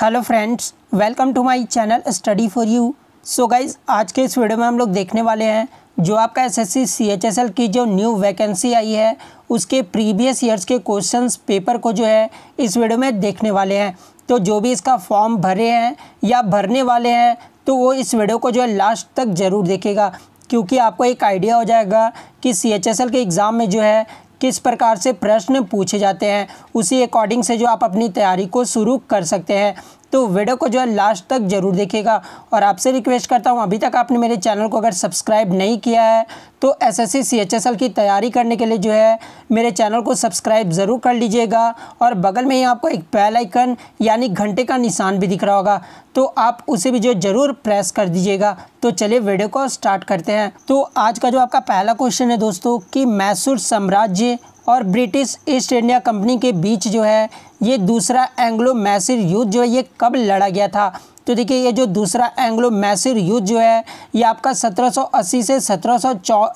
Hello friends welcome to my channel study for you so guys आज के इस video में हम लोग देखने वाले हैं जो आपका एसएससी सीएचएसएल की जो न्यू वैकेंसी आई है उसके प्रीवियस ईयर्स के क्वेश्चंस पेपर को जो है इस वीडियो में देखने वाले हैं तो जो भी इसका फॉर्म भरे हैं या भरने वाले हैं तो वो इस वीडियो को जो है लास्ट तक ज़रूर देखेगा क्योंकि आपको एक आइडिया हो जाएगा कि सी एच एस एल के एग्ज़ाम में जो है किस प्रकार से प्रश्न पूछे जाते हैं उसी अकॉर्डिंग से जो आप अपनी तैयारी को शुरू कर सकते हैं तो वीडियो को जो है लास्ट तक जरूर देखेगा और आपसे रिक्वेस्ट करता हूँ अभी तक आपने मेरे चैनल को अगर सब्सक्राइब नहीं किया है तो एस एस सीएचएसएल की तैयारी करने के लिए जो है मेरे चैनल को सब्सक्राइब ज़रूर कर लीजिएगा और बगल में ही आपको एक बेल आइकन यानी घंटे का निशान भी दिख रहा होगा तो आप उसे भी जो ज़रूर प्रेस कर दीजिएगा तो चलिए वीडियो को स्टार्ट करते हैं तो आज का जो आपका पहला क्वेश्चन है दोस्तों कि मैसूर साम्राज्य और ब्रिटिश ईस्ट इंडिया कंपनी के बीच जो है ये दूसरा एंग्लो मैसिर युद्ध जो है ये कब लड़ा गया था तो देखिए ये जो दूसरा एंग्लो मैसिर युद्ध जो है ये आपका 1780 से सत्रह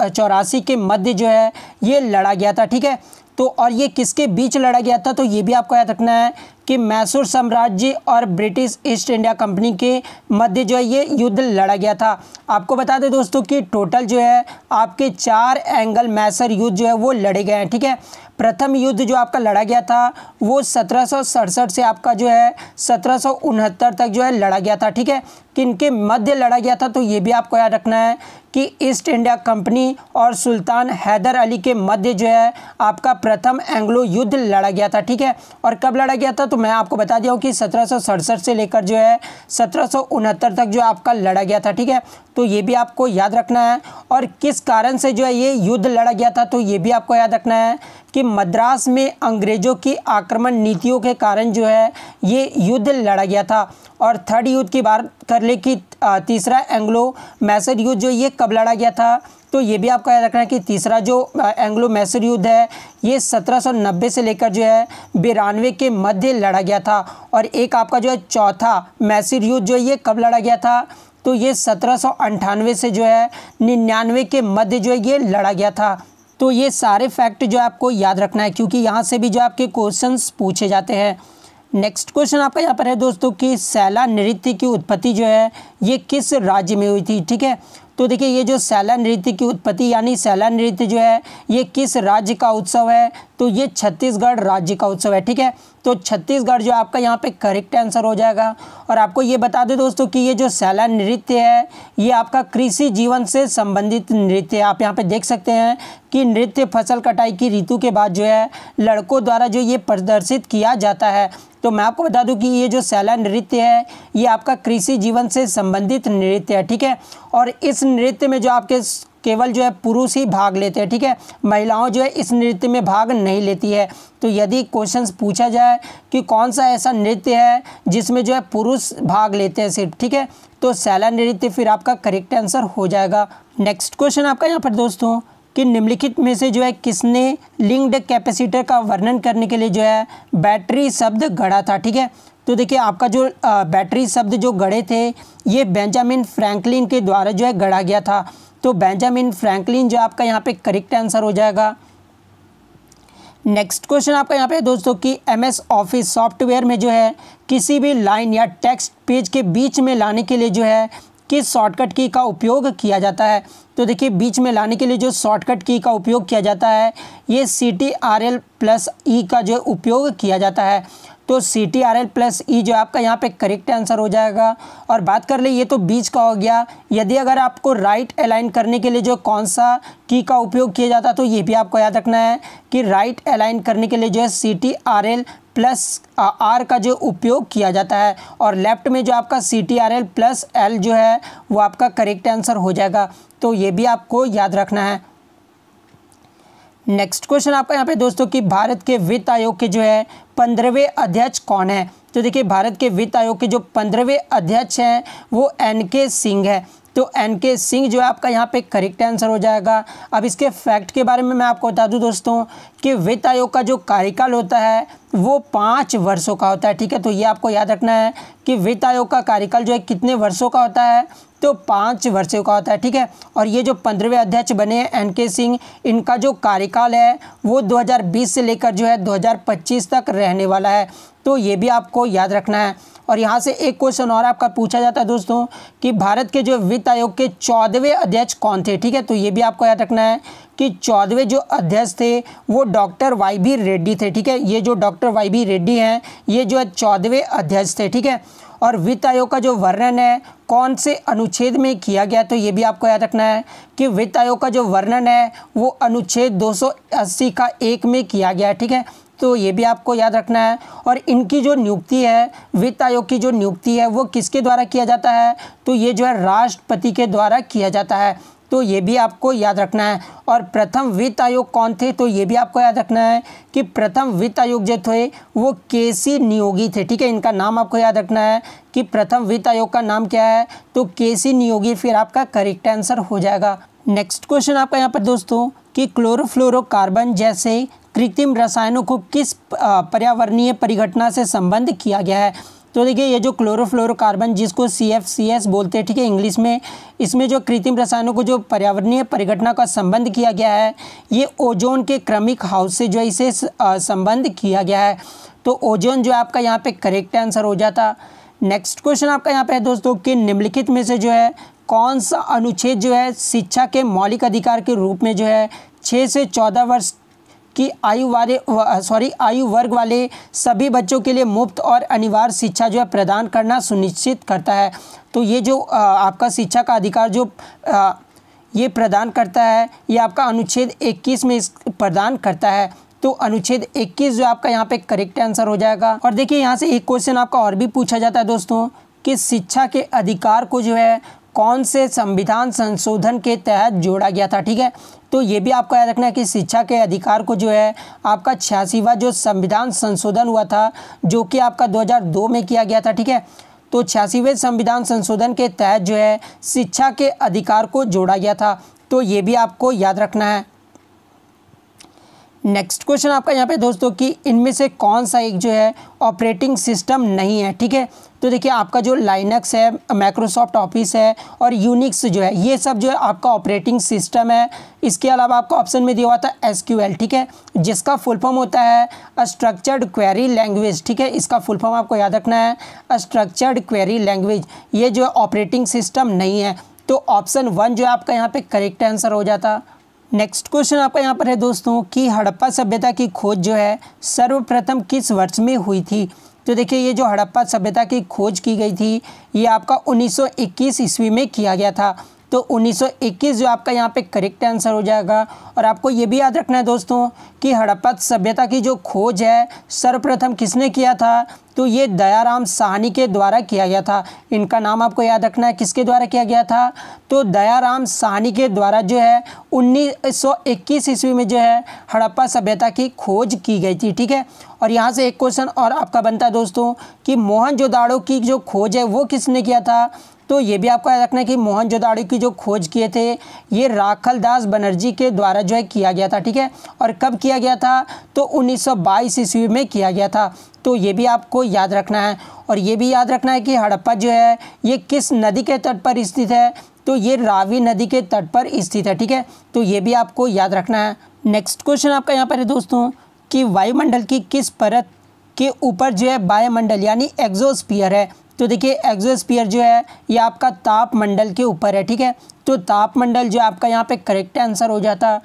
चौरासी के मध्य जो है ये लड़ा गया था ठीक है तो और ये किसके बीच लड़ा गया था तो ये भी आपको याद रखना है कि मैसूर साम्राज्य और ब्रिटिश ईस्ट इंडिया कंपनी के मध्य जो है ये युद्ध लड़ा गया था आपको बता दें दोस्तों कि टोटल जो है आपके चार एंगल मैसर युद्ध जो है वो लड़े गए हैं ठीक है प्रथम युद्ध जो आपका लड़ा गया था वो सत्रह से आपका जो है सत्रह तक जो है लड़ा गया था ठीक है किनके मध्य लड़ा गया था तो ये भी आपको याद रखना है कि ईस्ट इंडिया कंपनी और सुल्तान हैदर अली के मध्य जो है आपका प्रथम एंग्लो युद्ध लड़ा गया था ठीक है और कब लड़ा गया था तो मैं आपको बता दिया हूँ कि सत्रह से लेकर जो है सत्रह तक जो आपका लड़ा गया था ठीक है तो ये भी आपको याद रखना है और किस कारण से जो है ये युद्ध लड़ा गया था तो ये भी आपको याद रखना है कि मद्रास में अंग्रेज़ों की आक्रमण नीतियों के कारण जो है ये युद्ध लड़ा गया था और थर्ड युद्ध की बात कर ले कि तीसरा एंग्लो मैसर युद्ध जो ये कब लड़ा गया था तो ये भी आपको याद रखना है कि तीसरा जो एंग्लो मैसूर युद्ध है ये 1790 से लेकर जो है बिरानवे के मध्य लड़ा गया था और एक आपका जो है चौथा मैसूर युद्ध जो ये कब लड़ा गया था तो ये सत्रह से जो है निन्यानवे के मध्य जो है ये लड़ा गया था तो ये सारे फैक्ट जो आपको याद रखना है क्योंकि यहाँ से भी जो आपके क्वेश्चंस पूछे जाते हैं नेक्स्ट क्वेश्चन आपका यहाँ पर है दोस्तों कि सैला नृत्य की उत्पत्ति जो है ये किस राज्य में हुई थी ठीक है तो देखिए ये जो सैलन नृत्य की उत्पत्ति यानी सैलन नृत्य जो है ये किस राज्य का उत्सव है तो ये छत्तीसगढ़ राज्य का उत्सव है ठीक है तो छत्तीसगढ़ जो आपका यहाँ पे करेक्ट आंसर हो जाएगा और आपको ये बता दें दोस्तों कि ये जो सैलन नृत्य है ये आपका कृषि जीवन से संबंधित नृत्य है आप यहाँ पे देख सकते हैं कि नृत्य फसल कटाई की ऋतु के बाद जो है लड़कों द्वारा जो ये प्रदर्शित किया जाता है तो मैं आपको बता दूँ कि ये जो सैलन नृत्य है ये आपका कृषि जीवन से संबंधित संबंधित नृत्य है ठीक है और इस नृत्य में जो आपके केवल जो है पुरुष ही भाग लेते हैं ठीक है महिलाओं जो है इस नृत्य में भाग नहीं लेती है तो यदि क्वेश्चन पूछा जाए कि कौन सा ऐसा नृत्य है जिसमें जो है पुरुष भाग लेते हैं सिर्फ ठीक है तो सैला नृत्य फिर आपका करेक्ट आंसर हो जाएगा नेक्स्ट क्वेश्चन आपका यहाँ पर दोस्तों कि निम्नलिखित में से जो है किसने लिंक्ड कैपेसिटर का वर्णन करने के लिए जो है बैटरी शब्द गढ़ा था ठीक है तो देखिए आपका जो बैटरी शब्द जो गढ़े थे ये बेंजामिन फ्रैंकलिन के द्वारा जो है गढ़ा गया था तो बेंजामिन फ्रैंकलिन जो आपका यहाँ पे करेक्ट आंसर हो जाएगा नेक्स्ट क्वेश्चन आपका यहाँ पे दोस्तों कि एमएस ऑफिस सॉफ्टवेयर में जो है किसी भी लाइन या टेक्स्ट पेज के बीच में लाने के लिए जो है किस शॉर्टकट की का उपयोग किया जाता है तो देखिए बीच में लाने के लिए जो शॉर्टकट की का उपयोग किया जाता है ये C T R L plus E का जो उपयोग किया जाता है तो C T R L plus E जो आपका यहाँ पे करेक्ट आंसर हो जाएगा और बात कर ले ये तो बीच का हो गया यदि अगर आपको राइट अलाइन करने के लिए जो कौन सा की का उपयोग किया जाता तो ये भी आपको याद रखना है कि राइट अलाइन करने के लिए जो है C T R L plus R का जो उपयोग किया जाता है और लेफ्ट में जो आपका C T R L plus L जो है वो आपका करेक्ट आंसर हो जाएगा तो ये भी आपको याद रखना है नेक्स्ट क्वेश्चन आपका यहाँ पे दोस्तों कि भारत के वित्त आयोग के जो है पंद्रहवें अध्यक्ष कौन है तो देखिए भारत के वित्त आयोग के जो पंद्रहवें अध्यक्ष हैं वो एन के सिंह है तो एन के सिंह जो है आपका यहाँ पे करेक्ट आंसर हो जाएगा अब इसके फैक्ट के बारे में मैं आपको बता दूँ दोस्तों कि वित्त आयोग का जो कार्यकाल होता है वो पाँच वर्षों का होता है ठीक है तो ये आपको याद रखना है कि वित्त आयोग का कार्यकाल जो है कितने वर्षों का होता है तो पाँच वर्षों का होता है ठीक है और ये जो पंद्रहवें अध्यक्ष बने हैं एन के सिंह इनका जो कार्यकाल है वो 2020 से लेकर जो है 2025 तक रहने वाला है तो ये भी आपको याद रखना है और यहाँ से एक क्वेश्चन और आपका पूछा जाता है दोस्तों कि भारत के जो वित्त आयोग के चौदहवें अध्यक्ष कौन थे ठीक है तो ये भी आपको याद रखना है कि चौदहवें जो अध्यक्ष थे वो डॉक्टर वाई बी रेड्डी थे ठीक है ये जो डॉक्टर वाई बी रेड्डी हैं ये जो है चौदहवें अध्यक्ष थे ठीक है और वित्त आयोग का जो वर्णन है कौन से अनुच्छेद में किया गया तो ये भी आपको याद रखना है कि वित्त आयोग का जो वर्णन है वो अनुच्छेद 280 का एक में किया गया है ठीक है तो ये भी आपको याद रखना है और इनकी जो नियुक्ति है वित्त आयोग की जो नियुक्ति है वो किसके द्वारा किया जाता है तो ये जो है राष्ट्रपति के द्वारा किया जाता है तो ये भी आपको याद रखना है और प्रथम वित्त आयोग कौन थे तो ये भी आपको याद रखना है कि प्रथम वित्त आयोग जो थे वो के सी नियोगी थे ठीक है इनका नाम आपको याद रखना है कि प्रथम वित्त आयोग का नाम क्या है तो के सी नियोगी फिर आपका करेक्ट आंसर हो जाएगा नेक्स्ट क्वेश्चन आपका यहाँ पर दोस्तों कि क्लोरोफ्लोरोकार्बन जैसे कृत्रिम रसायनों को किस पर्यावरणीय परिघटना से संबंध किया गया है तो देखिए ये जो क्लोरोफ्लोरोकार्बन जिसको सी एफ सी एस बोलते हैं ठीक है इंग्लिश में इसमें जो कृत्रिम रसायनों को जो पर्यावरणीय परिघटना का संबंध किया गया है ये ओजोन के क्रमिक हाउस से जो है इसे संबंध किया गया है तो ओजोन जो आपका यहाँ पे करेक्ट आंसर हो जाता नेक्स्ट क्वेश्चन आपका यहाँ पे है दोस्तों कि निम्नलिखित में से जो है कौन सा अनुच्छेद जो है शिक्षा के मौलिक अधिकार के रूप में जो है छः से चौदह वर्ष कि आयु वाले सॉरी आयु वर्ग वाले सभी बच्चों के लिए मुफ्त और अनिवार्य शिक्षा जो है प्रदान करना सुनिश्चित करता है तो ये जो आपका शिक्षा का अधिकार जो ये प्रदान करता है ये आपका अनुच्छेद 21 में प्रदान करता है तो अनुच्छेद 21 जो आपका यहाँ पे करेक्ट आंसर हो जाएगा और देखिए यहाँ से एक क्वेश्चन आपका और भी पूछा जाता है दोस्तों कि शिक्षा के अधिकार को जो है कौन से संविधान संशोधन के तहत जोड़ा गया था ठीक है तो ये भी आपको याद रखना है कि शिक्षा के अधिकार को जो है आपका छियासीवा जो संविधान संशोधन हुआ था जो कि आपका 2002 में किया गया था ठीक है तो छियासीवें संविधान संशोधन के तहत जो है शिक्षा के अधिकार को जोड़ा गया था तो ये भी आपको याद रखना है नेक्स्ट क्वेश्चन आपका यहाँ पे दोस्तों कि इनमें से कौन सा एक जो है ऑपरेटिंग सिस्टम नहीं है ठीक है तो देखिए आपका जो लाइनक्स है माइक्रोसॉफ्ट ऑफिस है और यूनिक्स जो है ये सब जो है आपका ऑपरेटिंग सिस्टम है इसके अलावा आपको ऑप्शन में दिया हुआ था एस ठीक है जिसका फुल फॉर्म होता है अस्ट्रक्चर्ड क्वेरी लैंग्वेज ठीक है इसका फुल फॉर्म आपको याद रखना है अस्ट्रक्चर्ड क्वेरी लैंग्वेज ये जो ऑपरेटिंग सिस्टम नहीं है तो ऑप्शन वन जो है आपका यहाँ पे करेक्ट आंसर हो जाता नेक्स्ट क्वेश्चन आपका यहाँ पर है दोस्तों कि हड़प्पा सभ्यता की खोज जो है सर्वप्रथम किस वर्ष में हुई थी तो देखिए ये जो हड़प्पा सभ्यता की खोज की गई थी ये आपका 1921 ईस्वी में किया गया था तो 1921 जो आपका यहाँ पे करेक्ट आंसर हो जाएगा और आपको ये भी याद रखना है दोस्तों कि हड़प्पा सभ्यता की जो खोज है सर्वप्रथम किसने किया था तो ये दयाराम साहनी के द्वारा किया गया था इनका नाम आपको याद रखना है किसके द्वारा किया गया था तो दयाराम साहनी के द्वारा जो है 1921 ईस्वी में जो है हड़प्पा सभ्यता की खोज की गई थी ठीक है और यहाँ से एक क्वेश्चन और आपका बनता है दोस्तों कि मोहन की जो खोज है वो किसने किया था तो ये भी आपको याद रखना है कि मोहनजोदाड़ो की जो खोज किए थे ये राखल दास बनर्जी के द्वारा जो है किया गया था ठीक है और कब किया गया था तो 1922 ईस्वी में किया गया था तो ये भी आपको याद रखना है और ये भी याद रखना है कि हड़प्पा जो है ये किस नदी के तट पर स्थित है तो ये रावी नदी के तट पर स्थित है ठीक है तो ये भी आपको याद रखना है नेक्स्ट क्वेश्चन आपका यहाँ पर है दोस्तों कि वायुमंडल की किस परत के ऊपर जो है वायुमंडल यानी एग्जोस्पियर है तो देखिए एक्जोस्पियर जो है ये आपका तापमंडल के ऊपर है ठीक है तो तापमंडल जो आपका यहाँ पे करेक्ट आंसर हो जाता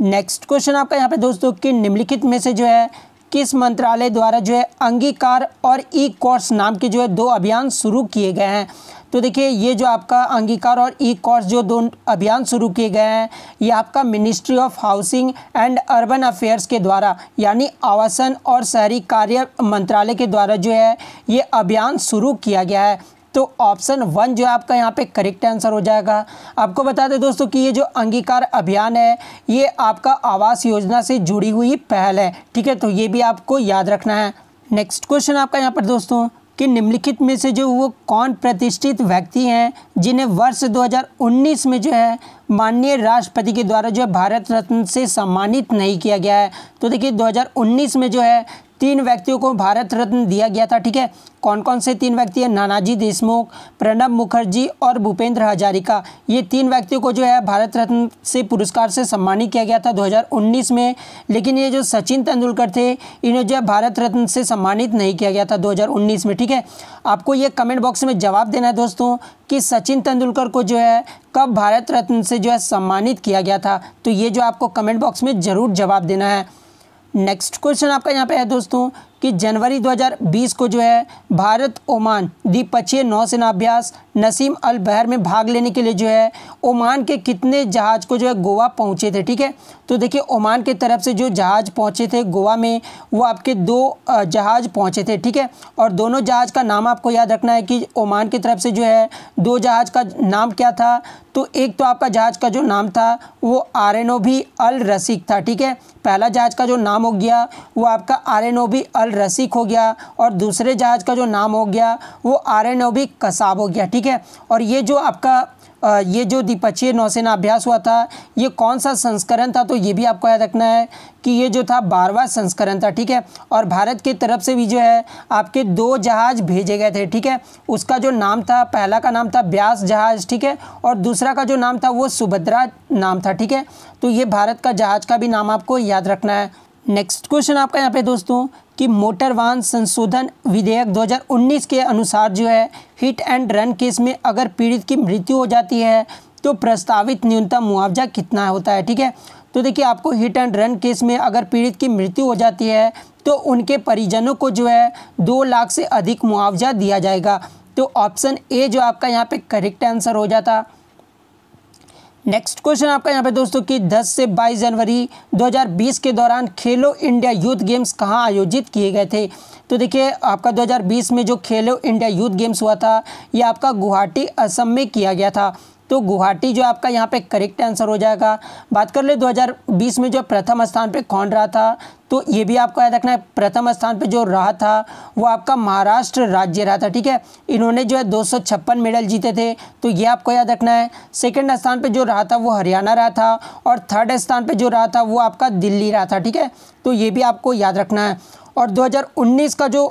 नेक्स्ट क्वेश्चन आपका यहाँ पे दोस्तों कि निम्नलिखित में से जो है किस मंत्रालय द्वारा जो है अंगीकार और ई कोर्स नाम के जो है दो अभियान शुरू किए गए हैं तो देखिए ये जो आपका अंगीकार और ई कॉर्स जो दो अभियान शुरू किए गए हैं ये आपका ministry of housing and urban affairs के द्वारा यानी आवासन और शहरी कार्य मंत्रालय के द्वारा जो है ये अभियान शुरू किया गया है तो ऑप्शन वन जो है आपका यहाँ पे करेक्ट आंसर हो जाएगा आपको बता दें दोस्तों कि ये जो अंगीकार अभियान है ये आपका आवास योजना से जुड़ी हुई पहल है ठीक है तो ये भी आपको याद रखना है नेक्स्ट क्वेश्चन आपका यहाँ पर दोस्तों कि निम्नलिखित में से जो वो कौन प्रतिष्ठित व्यक्ति हैं जिन्हें वर्ष 2019 में जो है माननीय राष्ट्रपति के द्वारा जो है भारत रत्न से सम्मानित नहीं किया गया है तो देखिए 2019 में जो है तीन व्यक्तियों को भारत रत्न दिया गया था ठीक है कौन कौन से तीन व्यक्ति हैं नानाजी देशमुख प्रणब मुखर्जी और भूपेंद्र हजारिका ये तीन व्यक्तियों को जो है भारत रत्न से पुरस्कार से सम्मानित किया गया था 2019 में लेकिन ये जो सचिन तेंदुलकर थे इन्हें जो है भारत रत्न से सम्मानित नहीं किया गया था 2019 में ठीक है आपको ये कमेंट बॉक्स में जवाब देना है दोस्तों कि सचिन तेंदुलकर को जो है कब भारत रत्न से जो है सम्मानित किया गया था तो ये जो आपको कमेंट बॉक्स में ज़रूर जवाब देना है नेक्स्ट क्वेश्चन आपका यहाँ पे है दोस्तों कि जनवरी 2020 को जो है भारत ओमान द्विपक्षीय नौसेना अभ्यास नसीम अल बहर में भाग लेने के लिए जो है ओमान के कितने जहाज़ को जो है गोवा पहुँचे थे ठीक है तो देखिए ओमान के तरफ से जो जहाज़ पहुँचे थे गोवा में वो आपके दो जहाज़ पहुँचे थे ठीक है और दोनों जहाज़ का नाम आपको याद रखना है कि ओमान की तरफ से जो है दो जहाज़ का नाम क्या था तो एक तो आपका जहाज़ का जो नाम था वो आर एन ओ भी अल रसीक था ठीक है पहला जहाज़ का जो नाम हो गया वो आपका आर एन ओबी अल रसीक हो गया और दूसरे जहाज़ का जो नाम हो गया वो आर एन ओबी कसाब हो गया ठीक है और ये जो आपका ये जो द्विपक्षीय नौसेना अभ्यास हुआ था ये कौन सा संस्करण था तो ये भी आपको याद रखना है कि ये जो था बारवा संस्करण था ठीक है और भारत की तरफ से भी जो है आपके दो जहाज़ भेजे गए थे ठीक है उसका जो नाम था पहला का नाम था ब्यास जहाज़ ठीक है और दूसरा का जो नाम था वो सुभद्रा नाम था ठीक है तो ये भारत का जहाज़ का भी नाम आपको याद रखना है नेक्स्ट क्वेश्चन आपका यहाँ पे दोस्तों कि मोटर वाहन संशोधन विधेयक 2019 के अनुसार जो है हिट एंड रन केस में अगर पीड़ित की मृत्यु हो जाती है तो प्रस्तावित न्यूनतम मुआवजा कितना होता है ठीक है तो देखिए आपको हिट एंड रन केस में अगर पीड़ित की मृत्यु हो जाती है तो उनके परिजनों को जो है दो लाख से अधिक मुआवजा दिया जाएगा तो ऑप्शन ए जो आपका यहाँ पे करेक्ट आंसर हो जाता नेक्स्ट क्वेश्चन आपका यहाँ पे दोस्तों कि 10 से 22 जनवरी 2020 के दौरान खेलो इंडिया यूथ गेम्स कहाँ आयोजित किए गए थे तो देखिए आपका 2020 में जो खेलो इंडिया यूथ गेम्स हुआ था ये आपका गुवाहाटी असम में किया गया था तो गुवाहाटी जो आपका यहाँ पे करेक्ट आंसर हो जाएगा बात कर ले 2020 में जो प्रथम स्थान पे कौन रहा था तो ये भी आपको याद रखना है प्रथम स्थान पे जो रहा था वो आपका महाराष्ट्र राज्य रहा था ठीक है इन्होंने जो है दो मेडल जीते थे तो ये आपको याद रखना है सेकंड स्थान पे जो रहा था वो हरियाणा रहा था और थर्ड स्थान पे जो रहा था वो आपका दिल्ली रहा था ठीक है तो ये भी आपको याद रखना है और 2019 का जो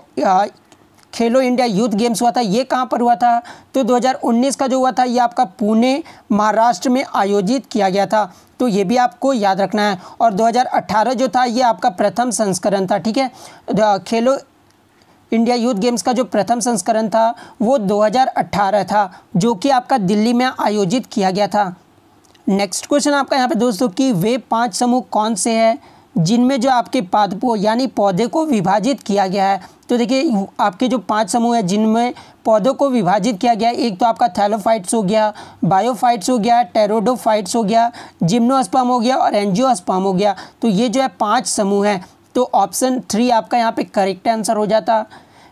खेलो इंडिया यूथ गेम्स हुआ था ये कहाँ पर हुआ था तो 2019 का जो हुआ था ये आपका पुणे महाराष्ट्र में आयोजित किया गया था तो ये भी आपको याद रखना है और 2018 जो था ये आपका प्रथम संस्करण था ठीक है खेलो इंडिया यूथ गेम्स का जो प्रथम संस्करण था वो 2018 था जो कि आपका दिल्ली में आयोजित किया गया था नेक्स्ट क्वेश्चन आपका यहाँ पे दोस्तों कि वे पांच समूह कौन से हैं जिनमें जो आपके पादपो यानी पौधे को विभाजित किया गया है तो देखिए आपके जो पांच समूह हैं जिनमें पौधों को विभाजित किया गया एक तो आपका थैलोफाइट्स हो गया बायोफाइट्स हो गया टेरोडोफाइट्स हो गया जिम्नोस्पम हो गया और एनजियोस्पम हो गया तो ये जो है पांच समूह हैं तो ऑप्शन थ्री आपका यहाँ पे करेक्ट आंसर हो जाता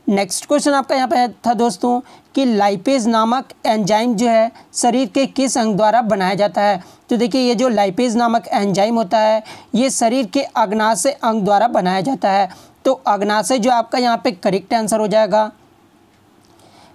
नेक्स्ट क्वेश्चन आपका यहाँ पे था दोस्तों कि लाइपेज नामक एंजाइम जो है शरीर के किस अंग द्वारा बनाया जाता है तो देखिए ये जो लाइपेज नामक एंजाइम होता है ये शरीर के अग्नाशय अंग द्वारा बनाया जाता है तो अग्नाशय जो आपका यहाँ पे करेक्ट आंसर हो जाएगा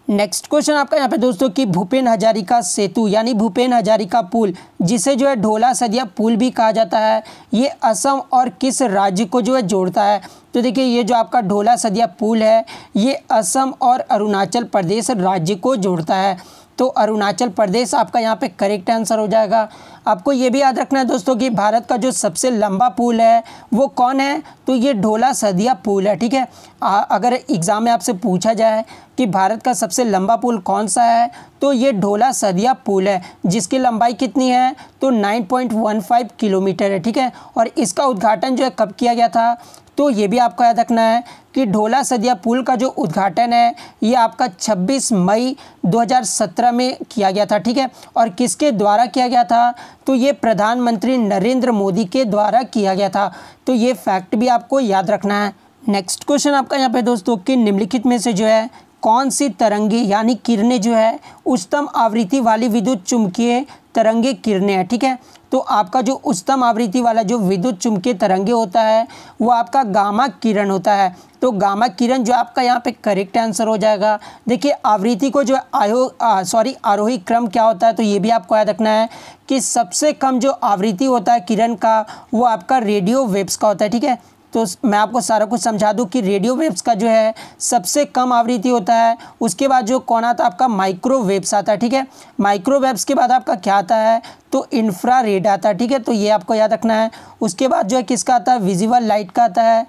नेक्स्ट क्वेश्चन आपका यहाँ पे दोस्तों कि भूपेन हजारिका सेतु यानी भूपेन हजारिका पुल जिसे जो है ढोला सदिया पुल भी कहा जाता है ये असम और किस राज्य को जो है जोड़ता है तो देखिए ये जो आपका ढोला सदिया पुल है ये असम और अरुणाचल प्रदेश राज्य को जोड़ता है तो अरुणाचल प्रदेश आपका यहाँ पे करेक्ट आंसर हो जाएगा आपको ये भी याद रखना है दोस्तों कि भारत का जो सबसे लंबा पुल है वो कौन है तो ये ढोला सदिया पुल है ठीक है आ, अगर एग्ज़ाम में आपसे पूछा जाए कि भारत का सबसे लंबा पुल कौन सा है तो ये ढोला सदिया पुल है जिसकी लंबाई कितनी है तो 9.15 किलोमीटर है ठीक है और इसका उद्घाटन जो है कब किया गया था तो ये भी आपको याद रखना है कि ढोला सदिया पुल का जो उद्घाटन है ये आपका 26 मई 2017 में किया गया था ठीक है और किसके द्वारा किया गया था तो ये प्रधानमंत्री नरेंद्र मोदी के द्वारा किया गया था तो ये फैक्ट भी आपको याद रखना है नेक्स्ट क्वेश्चन आपका यहाँ पे दोस्तों कि निम्नलिखित में से जो है कौन सी तरंगी यानी किरणें जो है उच्चतम आवृत्ति वाली विद्युत चुंबकीय तरंगे किरणें हैं ठीक है तो आपका जो उच्चतम आवृत्ति वाला जो विद्युत चुंबकीय तरंगे होता है वो आपका गामा किरण होता है तो गामा किरण जो आपका यहाँ पे करेक्ट आंसर हो जाएगा देखिए आवृत्ति को जो आयो सॉरी आरोही क्रम क्या होता है तो ये भी आपको याद रखना है कि सबसे कम जो आवृत्ति होता है किरण का वो आपका रेडियो वेव्स का होता है ठीक है तो मैं आपको सारा कुछ समझा दूँ कि रेडियो वेव्स का जो है सबसे कम आवृत्ति होता है उसके बाद जो कौन आता है आपका माइक्रोवेव्स आता है ठीक है माइक्रोवेव्स के बाद आपका क्या आता है तो इंफ्रा रेड आता है ठीक है तो ये आपको याद रखना है उसके बाद जो है किसका आता है विजिबल लाइट का आता है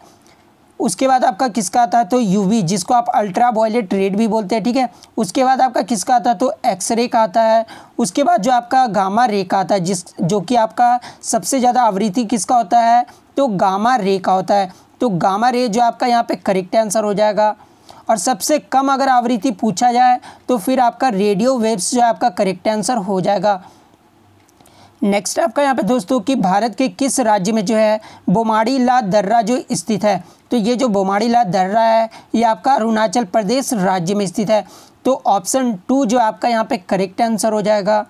उसके बाद आपका किसका आता है तो यूवी जिसको आप अल्ट्रा वॉयलेट रेड भी बोलते हैं ठीक है थीके? उसके बाद आपका किसका आता है तो एक्सरे का आता है उसके बाद जो आपका गामा रे का आता है जिस जो कि आपका सबसे ज़्यादा आवृत्ति किसका होता है तो गामा रे का होता है तो गामा रे जो आपका यहाँ पे करेक्ट आंसर हो जाएगा और सबसे कम अगर आवृत्ति पूछा जाए तो फिर आपका रेडियो वेव्स जो आपका करेक्ट आंसर हो जाएगा नेक्स्ट आपका यहाँ पे दोस्तों कि भारत के किस राज्य में जो है बोमाड़ी ला दर्रा जो स्थित है तो ये जो बोमाड़ी ला दर्रा है ये आपका अरुणाचल प्रदेश राज्य में स्थित है तो ऑप्शन टू जो आपका यहाँ पे करेक्ट आंसर हो जाएगा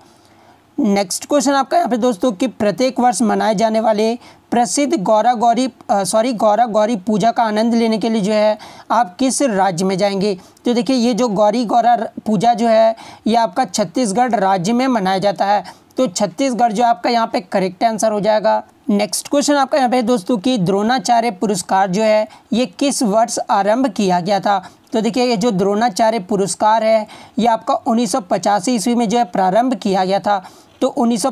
नेक्स्ट क्वेश्चन आपका यहाँ पे दोस्तों कि प्रत्येक वर्ष मनाए जाने वाले प्रसिद्ध गौरा गौरी सॉरी गौरा गौरी पूजा का आनंद लेने के लिए जो है आप किस राज्य में जाएंगे तो देखिए ये जो गौरी गौरा पूजा जो है ये आपका छत्तीसगढ़ राज्य में मनाया जाता है तो छत्तीसगढ़ जो आपका यहाँ पे करेक्ट आंसर हो जाएगा नेक्स्ट क्वेश्चन आपका यहाँ पे दोस्तों कि द्रोणाचार्य पुरस्कार जो है ये किस वर्ष आरंभ किया गया था तो देखिए ये जो द्रोणाचार्य पुरस्कार है ये आपका उन्नीस ईस्वी में जो है प्रारंभ किया गया था तो उन्नीस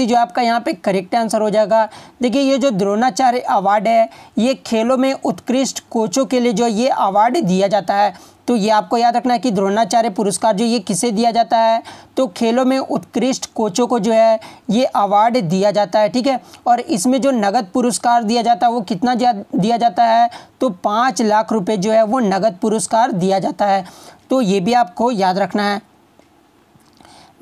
जो आपका यहाँ पे करेक्ट आंसर हो जाएगा देखिए ये जो द्रोणाचार्य अवार्ड है ये खेलों में उत्कृष्ट कोचों के लिए जो ये अवार्ड दिया जाता है तो ये आपको याद रखना है कि द्रोणाचार्य पुरस्कार जो ये किसे दिया जाता है तो खेलों में उत्कृष्ट कोचों को जो है ये अवार्ड दिया जाता है ठीक है और इसमें जो नगद पुरस्कार दिया जाता है वो कितना दिया जाता है तो पाँच लाख रुपये जो है वो नगद पुरस्कार दिया जाता है तो ये भी आपको याद रखना है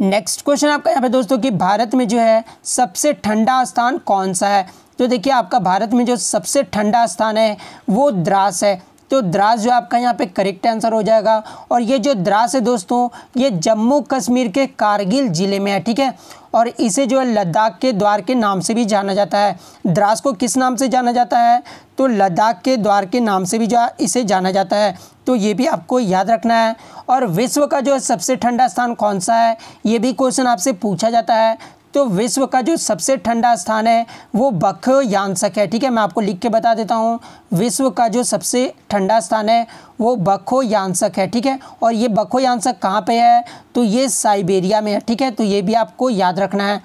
नेक्स्ट क्वेश्चन आपका यहाँ पे दोस्तों कि भारत में जो है सबसे ठंडा स्थान कौन सा है तो देखिए आपका भारत में जो सबसे ठंडा स्थान है वो द्रास है तो द्रास जो आपका यहाँ पे करेक्ट आंसर हो जाएगा और ये जो द्रास है दोस्तों ये जम्मू कश्मीर के कारगिल ज़िले में है ठीक है और इसे जो है लद्दाख के द्वार के नाम से भी जाना जाता है द्रास को किस नाम से जाना जाता है तो लद्दाख के द्वार के नाम से भी जो इसे जाना जाता है तो ये भी आपको याद रखना है और विश्व का जो सबसे ठंडा स्थान कौन सा है ये भी क्वेश्चन आपसे पूछा जाता है तो विश्व का जो सबसे ठंडा स्थान है वो बख यांसक है ठीक है मैं आपको लिख के बता देता हूँ विश्व का जो सबसे ठंडा स्थान है वो बखो यांसक है ठीक है और ये बखो यांसक कहाँ पे है तो ये साइबेरिया में है ठीक है तो ये भी आपको याद रखना है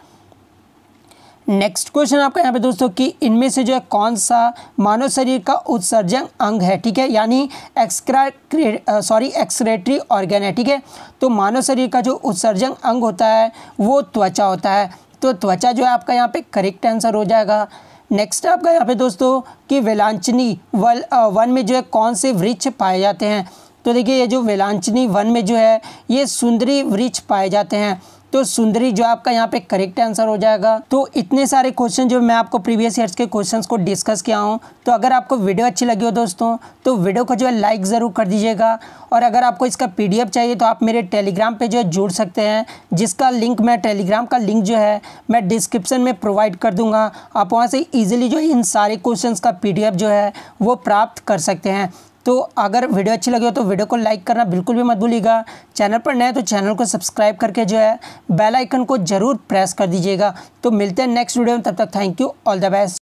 नेक्स्ट क्वेश्चन आपका यहाँ पे दोस्तों कि इनमें से जो है कौन सा मानव शरीर का उत्सर्जन अंग है ठीक है यानी एक्सक्रा सॉरी एक्सक्रेटरी ऑर्गेन है ठीक है तो मानव शरीर का जो उत्सर्जन अंग होता है वो त्वचा होता है तो त्वचा जो है आपका यहाँ पे करेक्ट आंसर हो जाएगा नेक्स्ट आपका यहाँ पे दोस्तों कि वेलांचनी वल वन में जो है कौन से वृक्ष पाए जाते हैं तो देखिए ये जो वेलांचनी वन में जो है ये सुंदरी वृक्ष पाए जाते हैं तो सुंदरी जो आपका यहाँ पे करेक्ट आंसर हो जाएगा तो इतने सारे क्वेश्चन जो मैं आपको प्रीवियस ईयर्स के क्वेश्चन को डिस्कस किया हूँ तो अगर आपको वीडियो अच्छी लगी हो दोस्तों तो वीडियो को जो है लाइक ज़रूर कर दीजिएगा और अगर आपको इसका पी चाहिए तो आप मेरे टेलीग्राम पर जो है जुड़ सकते हैं जिसका लिंक मैं टेलीग्राम का लिंक जो है मैं डिस्क्रिप्शन में प्रोवाइड कर दूँगा आप वहाँ से ईजिली जो इन सारे क्वेश्चन का पी जो है वो प्राप्त कर सकते हैं तो अगर वीडियो अच्छी लगी हो तो वीडियो को लाइक करना बिल्कुल भी मत भूलिएगा चैनल पर नए तो चैनल को सब्सक्राइब करके जो है बेल आइकन को ज़रूर प्रेस कर दीजिएगा तो मिलते हैं नेक्स्ट वीडियो में तब तक thank you all the best